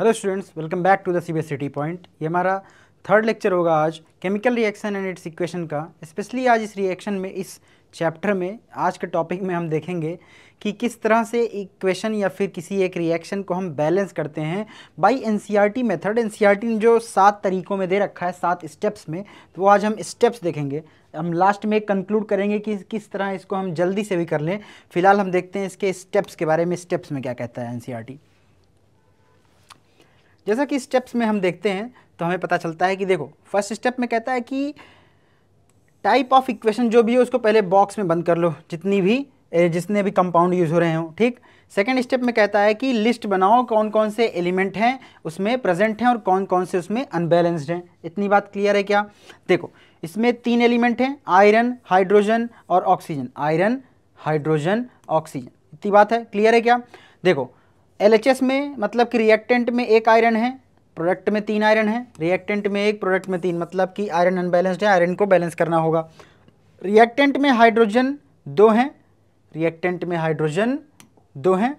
Hello students welcome back to the C B point ये हमारा third lecture होगा आज chemical reaction and its equation का specially आज इस रिएक्शन में इस चैप्टर में आज के टॉपिक में हम देखेंगे कि किस तरह से इक्वेशन या फिर किसी एक रिएक्शन को हम बैलेंस करते हैं बाय एनसीईआरटी मेथड एनसीईआरटी ने जो सात तरीकों में दे रखा है सात स्टेप्स में तो वो आज हम स्टेप्स देखेंगे हम लास्ट में कंक्लूड करेंगे कि किस तरह इसको हम जल्दी से भी कर लें फिलहाल हम देखते हैं इसके स्टेप्स के बारे में स्टेप्स में क्या कहता है एन जैसा कि स्टेप्स में हम देखते हैं तो हमें पता चलता है कि देखो फर्स्ट स्टेप में कहता है कि टाइप ऑफ इक्वेशन जो भी हो उसको पहले बॉक्स में बंद कर लो जितनी भी जितने भी कंपाउंड यूज़ हो रहे हो ठीक सेकेंड स्टेप में कहता है कि लिस्ट बनाओ कौन कौन से एलिमेंट हैं उसमें प्रेजेंट हैं और कौन कौन से उसमें अनबैलेंस्ड हैं इतनी बात क्लियर है क्या देखो इसमें तीन एलिमेंट हैं आयरन हाइड्रोजन और ऑक्सीजन आयरन हाइड्रोजन ऑक्सीजन इतनी बात है क्लियर है क्या देखो एलएचएस में मतलब कि रिएक्टेंट में एक आयरन है प्रोडक्ट में तीन आयरन है रिएक्टेंट में एक प्रोडक्ट में तीन मतलब कि आयरन अनबैलेंस्ड है आयरन को बैलेंस करना होगा रिएक्टेंट में हाइड्रोजन दो हैं रिएक्टेंट में हाइड्रोजन दो हैं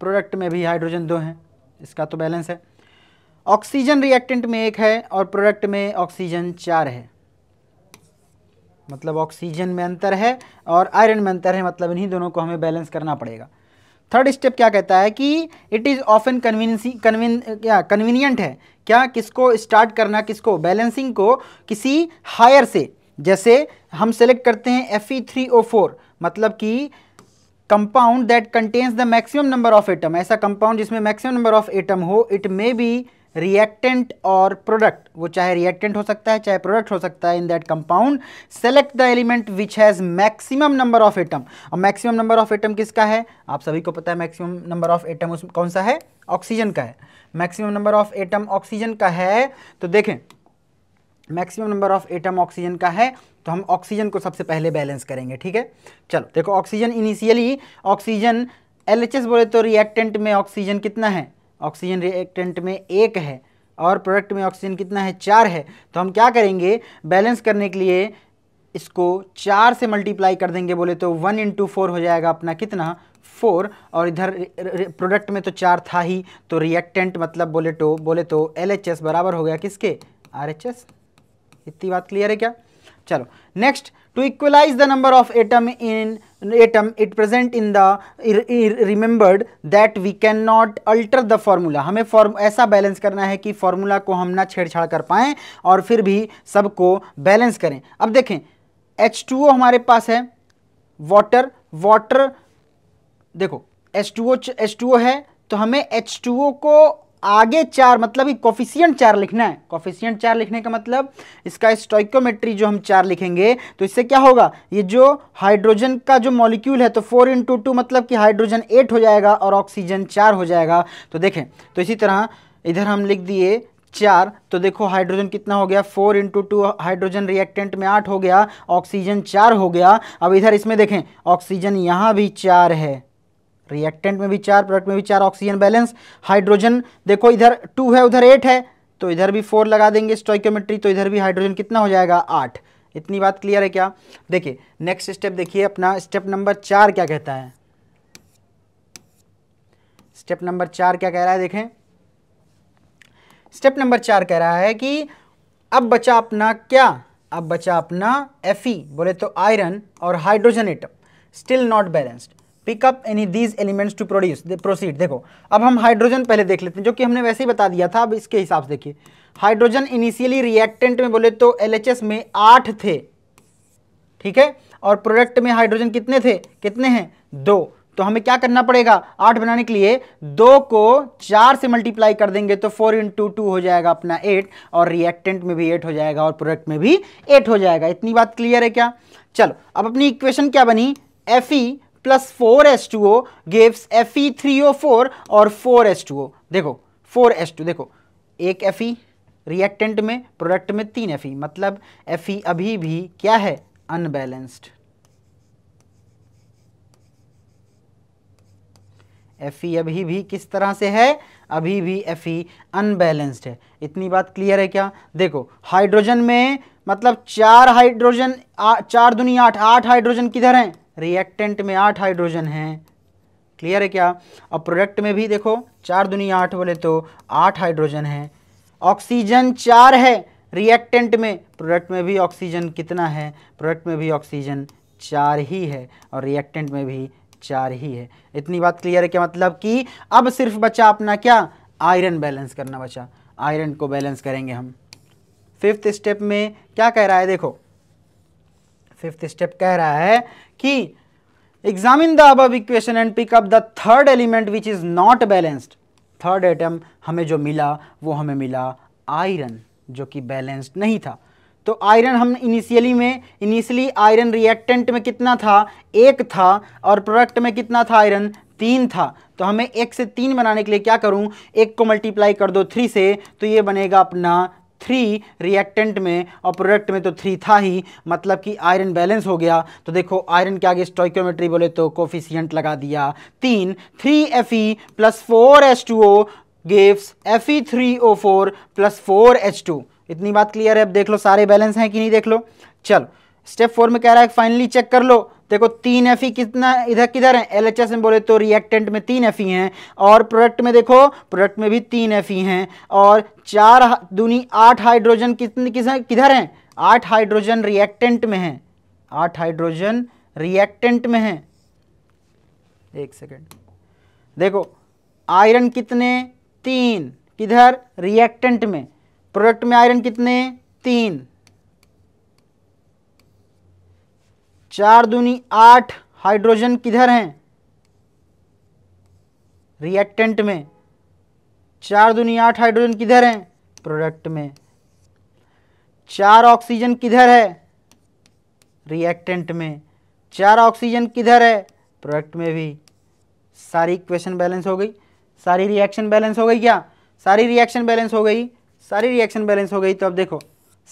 प्रोडक्ट में भी हाइड्रोजन दो हैं इसका तो बैलेंस है ऑक्सीजन रिएक्टेंट में एक है और प्रोडक्ट में ऑक्सीजन चार है मतलब ऑक्सीजन में अंतर है और आयरन में अंतर है मतलब इन्हीं दोनों को हमें बैलेंस करना पड़ेगा थर्ड स्टेप क्या कहता है कि it is often convenience convene क्या कन्वीनियंट है क्या किसको स्टार्ट करना किसको बैलेंसिंग को किसी हायर से जैसे हम सेलेक्ट करते हैं Fe3O4 मतलब कि compound that contains the maximum number of atom ऐसा कंपाउंड जिसमें मैक्सिमम नंबर ऑफ एटम हो इट मे बी रिएक्टेंट और प्रोडक्ट वो चाहे रिएक्टेंट हो सकता है चाहे प्रोडक्ट हो सकता है in that compound select the element which has maximum number of atom और मैक्सिमम नंबर ऑफ एटम किसका है आप सभी को पता है मैक्सिमम नंबर ऑफ एटम उस कौन सा है ऑक्सीजन का है maximum number of atom oxygen का है तो देखें maximum number of atom oxygen का है तो हम ऑक्सीजन को सबसे पहले बैलेंस करेंगे ठीक है चलो देखो ऑक्सीजन इनिशियली ऑक्सीजन एल बोले तो रिएक्टेंट में ऑक्सीजन कितना है ऑक्सीजन रिएक्टेंट में एक है और प्रोडक्ट में ऑक्सीजन कितना है चार है तो हम क्या करेंगे बैलेंस करने के लिए इसको चार से मल्टीप्लाई कर देंगे बोले तो वन इंटू फोर हो जाएगा अपना कितना फोर और इधर प्रोडक्ट में तो चार था ही तो रिएक्टेंट मतलब बोले तो बोले तो एल बराबर हो गया किसके आर इतनी बात क्लियर है क्या चलो next to equalize the number of atom in atom it present in the remembered that we can not alter the formula हमें फॉर्म ऐसा बैलेंस करना है कि फॉर्मूला को हम ना छेड़छाड़ कर पाएं और फिर भी सबको बैलेंस करें अब देखें एच टू ओ हमारे पास है वाटर वाटर देखो H two O H2O H2O है तो हमें एच टू ओ को आगे चार मतलब कि कॉफिशियंट चार लिखना है कॉफिशियंट चार लिखने का मतलब इसका स्टॉइकोमेट्री जो हम चार लिखेंगे तो इससे क्या होगा ये जो हाइड्रोजन का जो मॉलिक्यूल है तो फोर इंटू टू मतलब कि हाइड्रोजन एट हो जाएगा और ऑक्सीजन चार हो जाएगा तो देखें तो इसी तरह इधर हम लिख दिए चार तो देखो हाइड्रोजन कितना हो गया four into two hydrogen reactant में आठ हो गया ऑक्सीजन चार हो गया अब इधर इसमें देखें ऑक्सीजन यहाँ भी चार है रिएक्टेंट में भी चार प्रोडक्ट में भी चार ऑक्सीजन बैलेंस हाइड्रोजन देखो इधर टू है उधर एट है तो इधर भी फोर लगा देंगे स्टॉइक्योमेट्री तो इधर भी हाइड्रोजन कितना हो जाएगा आठ इतनी बात क्लियर है क्या देखिए नेक्स्ट स्टेप देखिए अपना स्टेप नंबर चार क्या कहता है स्टेप नंबर चार क्या कह रहा है देखें स्टेप नंबर चार कह रहा है कि अब बचा अपना क्या अब बचा अपना एफ बोले तो आयरन और hydrogen atom still not balanced pick up any these elements to produce proceed देखो अब हम हाइड्रोजन पहले देख लेते हैं जो कि हमने वैसे ही बता दिया था अब इसके हिसाब से देखिए हाइड्रोजन इनिशियली रिएक्टेंट में बोले तो एलएचएस में आठ थे ठीक है और प्रोडक्ट में हाइड्रोजन कितने थे कितने हैं दो तो हमें क्या करना पड़ेगा आठ बनाने के लिए दो को चार से मल्टीप्लाई कर देंगे तो फोर इंटू टू हो जाएगा अपना एट और रिएक्टेंट में भी एट हो जाएगा और प्रोडक्ट में भी एट हो जाएगा इतनी बात क्लियर है क्या चलो अब अपनी इक्वेशन क्या बनी F E plus four S two O gives F E three O four और फोर एस टू ओ देखो फोर एस टू देखो एक एफ ई रिएक्टेंट में प्रोडक्ट में तीन एफ ई मतलब एफ ई अभी भी क्या है अनबैलेंस्ड एफ ई अभी भी किस तरह से है अभी भी एफ ई अनबैलेंस्ड है इतनी बात क्लियर है क्या देखो हाइड्रोजन में मतलब चार हाइड्रोजन चार दुनिया आठ आठ हाइड्रोजन किधर हैं रिएक्टेंट में आठ हाइड्रोजन हैं क्लियर है क्या और प्रोडक्ट में भी देखो चार दुनिया आठ बोले तो आठ हाइड्रोजन है ऑक्सीजन चार है रिएक्टेंट में प्रोडक्ट में भी ऑक्सीजन कितना है प्रोडक्ट में भी ऑक्सीजन चार ही है और रिएक्टेंट में भी चार ही है इतनी बात क्लियर है क्या मतलब कि अब सिर्फ बचा अपना क्या आयरन बैलेंस करना बचा आयरन को बैलेंस करेंगे हम फिफ्थ स्टेप में क्या कह रहा है देखो फिफ्थ स्टेप कह रहा है कि examine the above equation and pick up the third element which is not balanced third item हमें जो मिला वो हमें मिला आयरन जो कि बैलेंस्ड नहीं था तो आयरन हम इनिशियली में इनिशियली आयरन रिएक्टेंट में कितना था एक था और प्रोडक्ट में कितना था आयरन तीन था तो हमें एक से तीन बनाने के लिए क्या करूं एक को मल्टीप्लाई कर दो थ्री से तो ये बनेगा अपना थ्री रिएक्टेंट में और प्रोडक्ट में तो थ्री था ही मतलब कि आयरन बैलेंस हो गया तो देखो आयरन के आगे स्टोइकोमेट्री बोले तो कोफिशियंट लगा दिया तीन three F E plus four H two O gives F E three O four plus four H two इतनी बात क्लियर है अब देख लो सारे बैलेंस हैं कि नहीं देख लो चलो स्टेप फोर में कह रहा है फाइनली चेक कर लो देखो तीन एफ e कितना इधर किधर है एल में बोले तो रिएक्टेंट में तीन एफ e हैं और प्रोडक्ट में देखो प्रोडक्ट में भी तीन एफ e हैं और चार दूनी आठ हाइड्रोजन कितने किधर हैं आठ हाइड्रोजन रिएक्टेंट में है आठ हाइड्रोजन रिएक्टेंट में है एक सेकेंड देखो आयरन कितने तीन किधर रिएक्टेंट में प्रोडक्ट में आयरन कितने तीन चार दूनी आठ हाइड्रोजन किधर हैं रिएक्टेंट में चार दूनी आठ हाइड्रोजन किधर हैं प्रोडक्ट में चार ऑक्सीजन किधर है रिएक्टेंट में चार ऑक्सीजन किधर है प्रोडक्ट में भी सारी इक्वेशन बैलेंस हो गई सारी रिएक्शन बैलेंस हो गई क्या सारी रिएक्शन बैलेंस हो गई सारी रिएक्शन बैलेंस हो गई तो अब देखो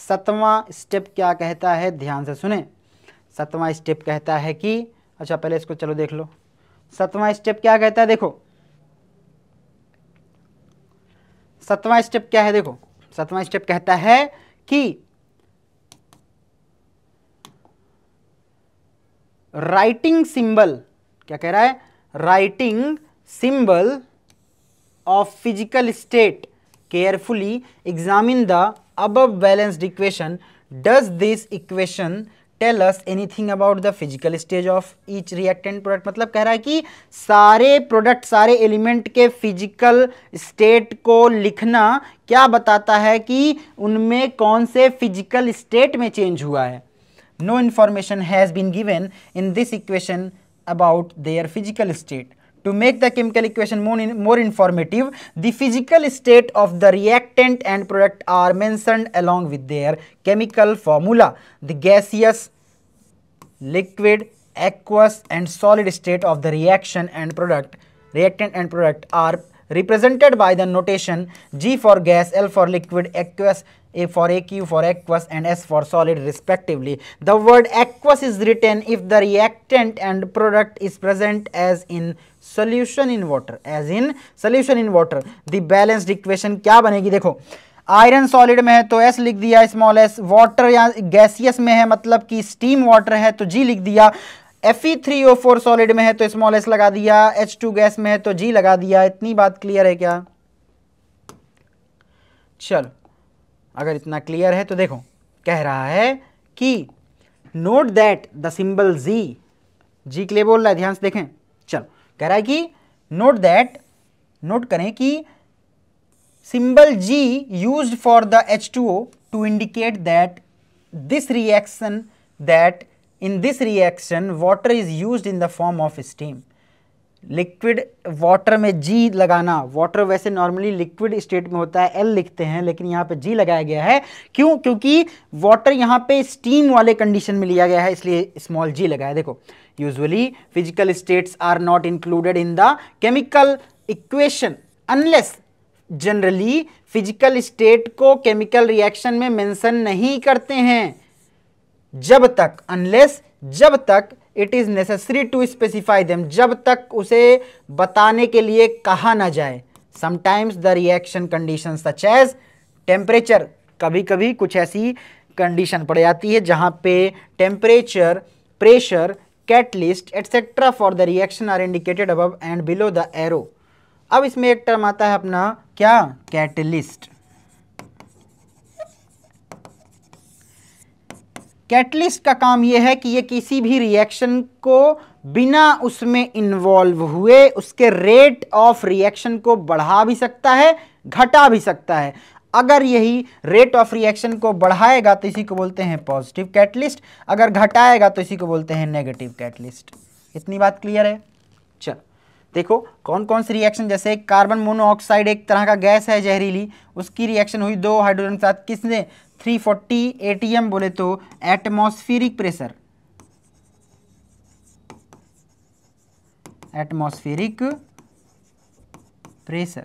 सतवां स्टेप क्या कहता है ध्यान से सुने सतवां स्टेप कहता है कि अच्छा पहले इसको चलो देख लो सतवां स्टेप क्या कहता है देखो सतवां स्टेप क्या है देखो सतवां स्टेप कहता है कि राइटिंग सिंबल क्या कह रहा है writing symbol of physical state carefully examine the above balanced equation does this equation tell us anything about the physical stage of each reactant product मतलब कह रहा है कि सारे प्रोडक्ट सारे एलिमेंट के फिजिकल स्टेट को लिखना क्या बताता है कि उनमें कौन से फिजिकल स्टेट में चेंज हुआ है no information has been given in this equation about their physical state To make the chemical equation more, in, more informative, the physical state of the reactant and product are mentioned along with their chemical formula. The gaseous, liquid, aqueous and solid state of the reaction and product, reactant and product are represented by the notation G for gas, L for liquid, aqueous, A for AQ for aqueous and S for solid respectively. The word aqueous is written if the reactant and product is present as in solution in water as in solution in water. The balanced equation क्या बनेगी देखो iron solid में है तो S लिख दिया small S water या gaseous में है मतलब कि स्टीम वाटर है तो जी लिख दिया Fe3O4 सॉलिड में है तो स्मॉल एस लगा दिया H2 गैस में है तो जी लगा दिया इतनी बात क्लियर है क्या चलो अगर इतना क्लियर है तो देखो कह रहा है कि note that the symbol G G के लिए बोल रहा है ध्यान से देखें चलो कह रहा है कि नोट दैट नोट करें कि symbol G used for the H2O to indicate that this reaction that in this reaction water is use in the form of steam liquid water में जी लगाना वाटर वैसे नॉर्मली लिक्विड स्टेट में होता है L लिखते हैं लेकिन यहाँ पे जी लगाया गया है क्यों क्योंकि वाटर यहाँ पे स्टीम वाले कंडीशन में लिया गया है इसलिए स्मॉल जी लगाया देखो usually physical states are not included in the chemical equation unless generally physical state को केमिकल रिएक्शन में मैंसन नहीं करते हैं जब तक अनलेस जब तक it is necessary to specify them जब तक उसे बताने के लिए कहा ना जाए sometimes the reaction condition such as temperature कभी कभी कुछ ऐसी कंडीशन पड़ जाती है जहाँ पे temperature pressure catalyst etcetera for the reaction are indicated above and below the arrow अब इसमें एक टर्म आता है अपना क्या कैटलिस्ट कैटलिस्ट का काम यह है कि ये किसी भी रिएक्शन को बिना उसमें इन्वॉल्व हुए उसके रेट ऑफ रिएक्शन को बढ़ा भी सकता है घटा भी सकता है अगर यही रेट ऑफ रिएक्शन को बढ़ाएगा तो इसी को बोलते हैं पॉजिटिव कैटलिस्ट अगर घटाएगा तो इसी को बोलते हैं नेगेटिव कैटलिस्ट इतनी बात क्लियर है चलो देखो कौन कौन सी रिएक्शन जैसे कार्बन मोनोऑक्साइड एक तरह का गैस है जहरीली उसकी रिएक्शन हुई दो हाइड्रोजन के साथ किसने 340 फोर्टी बोले तो एटमॉस्फेरिक प्रेशर एटमॉस्फेरिक प्रेशर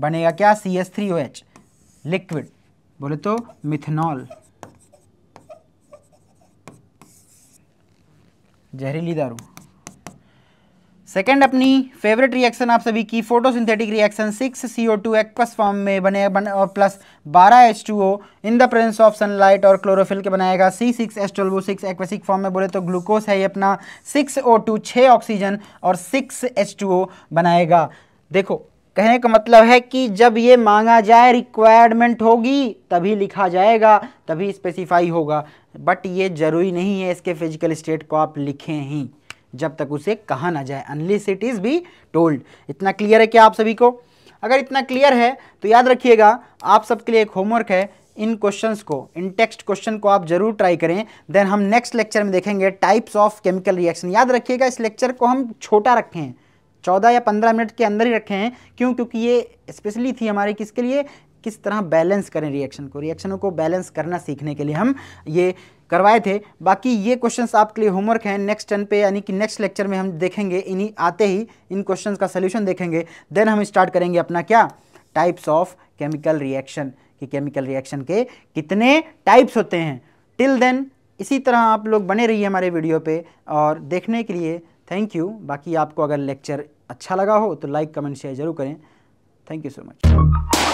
बनेगा क्या C S three O H liquid बोले तो मिथेनॉल जहरीली दारू सेकेंड अपनी फेवरेट रिएक्शन आप सभी की photosynthetic reaction six C O two aqueous form में बने बन, और प्लस बारह H two O in the presence of sunlight और क्लोरोफिल के बनाएगा C six S twelve six aqueous form में बोले तो ग्लूकोस है ये अपना सिक्स ओ टू छः ऑक्सीजन और सिक्स एच टू ओ बनाएगा देखो कहने का मतलब है कि जब ये मांगा जाए रिक्वायरमेंट होगी तभी लिखा जाएगा तभी स्पेसिफाई होगा बट ये ज़रूरी नहीं है इसके फिजिकल स्टेट को आप लिखें ही जब तक उसे कहा ना जाए unless it is be told इतना क्लियर है क्या आप सभी को अगर इतना क्लियर है तो याद रखिएगा आप सबके लिए एक होमवर्क है इन क्वेश्चंस को इन टेक्स्ट क्वेश्चन को आप जरूर ट्राई करें देन हम नेक्स्ट लेक्चर में देखेंगे टाइप्स ऑफ केमिकल रिएक्शन याद रखिएगा इस लेक्चर को हम छोटा रखें चौदह या पंद्रह मिनट के अंदर ही रखे हैं क्यों क्योंकि ये स्पेशली थी हमारे किसके लिए किस तरह बैलेंस करें रिएक्शन को रिएक्शनों को बैलेंस करना सीखने के लिए हम ये करवाए थे बाकी ये क्वेश्चंस आपके लिए होमवर्क हैं नेक्स्ट टर्न पे यानी कि नेक्स्ट लेक्चर में हम देखेंगे इन्हीं आते ही इन क्वेश्चंस का सोल्यूशन देखेंगे देन हम स्टार्ट करेंगे अपना क्या टाइप्स ऑफ केमिकल रिएक्शन कि केमिकल रिएक्शन के कितने टाइप्स होते हैं टिल देन इसी तरह आप लोग बने रहिए हमारे वीडियो पे और देखने के लिए थैंक यू बाकी आपको अगर लेक्चर अच्छा लगा हो तो लाइक कमेंट शेयर जरूर करें थैंक यू सो मच